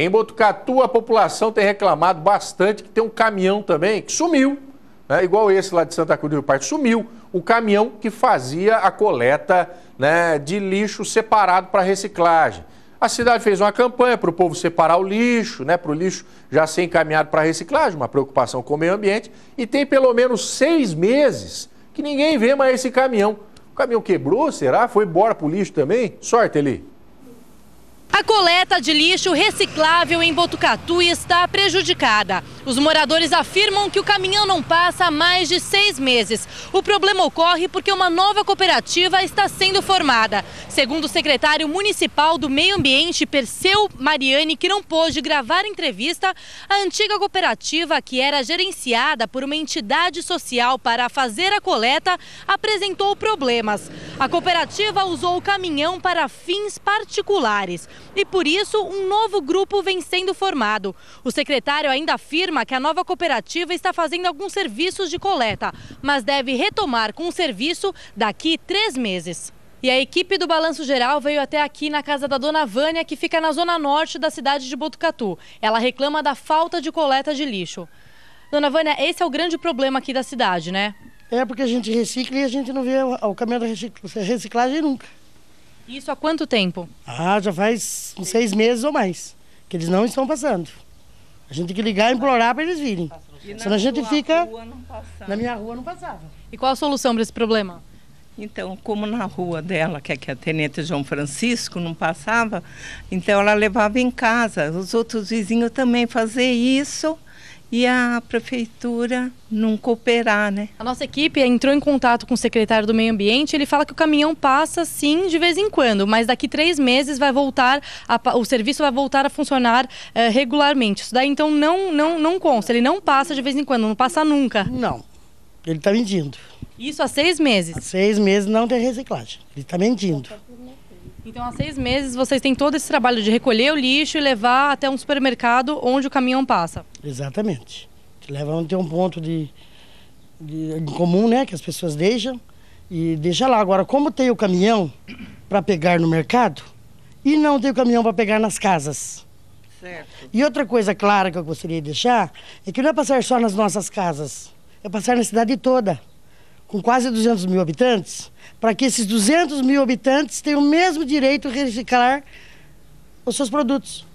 Em Botucatu, a população tem reclamado bastante que tem um caminhão também que sumiu, né? igual esse lá de Santa Cruz do Rio Parque, sumiu o caminhão que fazia a coleta né, de lixo separado para reciclagem. A cidade fez uma campanha para o povo separar o lixo, né, para o lixo já ser encaminhado para reciclagem, uma preocupação com o meio ambiente, e tem pelo menos seis meses que ninguém vê mais esse caminhão. O caminhão quebrou, será? Foi embora para o lixo também? Sorte, Eli. A coleta de lixo reciclável em Botucatu está prejudicada. Os moradores afirmam que o caminhão não passa há mais de seis meses. O problema ocorre porque uma nova cooperativa está sendo formada. Segundo o secretário municipal do Meio Ambiente, Perseu Mariani, que não pôde gravar entrevista, a antiga cooperativa, que era gerenciada por uma entidade social para fazer a coleta, apresentou problemas. A cooperativa usou o caminhão para fins particulares e, por isso, um novo grupo vem sendo formado. O secretário ainda afirma afirma que a nova cooperativa está fazendo alguns serviços de coleta, mas deve retomar com o serviço daqui três meses. E a equipe do Balanço Geral veio até aqui na casa da dona Vânia, que fica na zona norte da cidade de Botucatu. Ela reclama da falta de coleta de lixo. Dona Vânia, esse é o grande problema aqui da cidade, né? É porque a gente recicla e a gente não vê o caminho da reciclagem nunca. Isso há quanto tempo? Ah, já faz uns seis meses ou mais, que eles não estão passando. A gente tem que ligar e implorar para eles virem. Senão a gente fica. na minha rua não passava. E qual a solução para esse problema? Então, como na rua dela, que é a Tenente João Francisco, não passava, então ela levava em casa. Os outros vizinhos também faziam isso e a prefeitura não cooperar, né? A nossa equipe entrou em contato com o secretário do Meio Ambiente. Ele fala que o caminhão passa sim de vez em quando, mas daqui três meses vai voltar, a, o serviço vai voltar a funcionar uh, regularmente. Isso daí então não, não, não consta. Ele não passa de vez em quando, não passa nunca. Não, ele está mentindo. Isso há seis meses? Há seis meses não tem reciclagem. Ele está mentindo. Então, há seis meses vocês têm todo esse trabalho de recolher o lixo e levar até um supermercado onde o caminhão passa. Exatamente. Te leva a ter um ponto de, de, em comum, né? Que as pessoas deixam e deixa lá. Agora, como tem o caminhão para pegar no mercado e não tem o caminhão para pegar nas casas. Certo. E outra coisa clara que eu gostaria de deixar é que não é passar só nas nossas casas, é passar na cidade toda, com quase 200 mil habitantes, para que esses 200 mil habitantes tenham o mesmo direito de reciclar os seus produtos.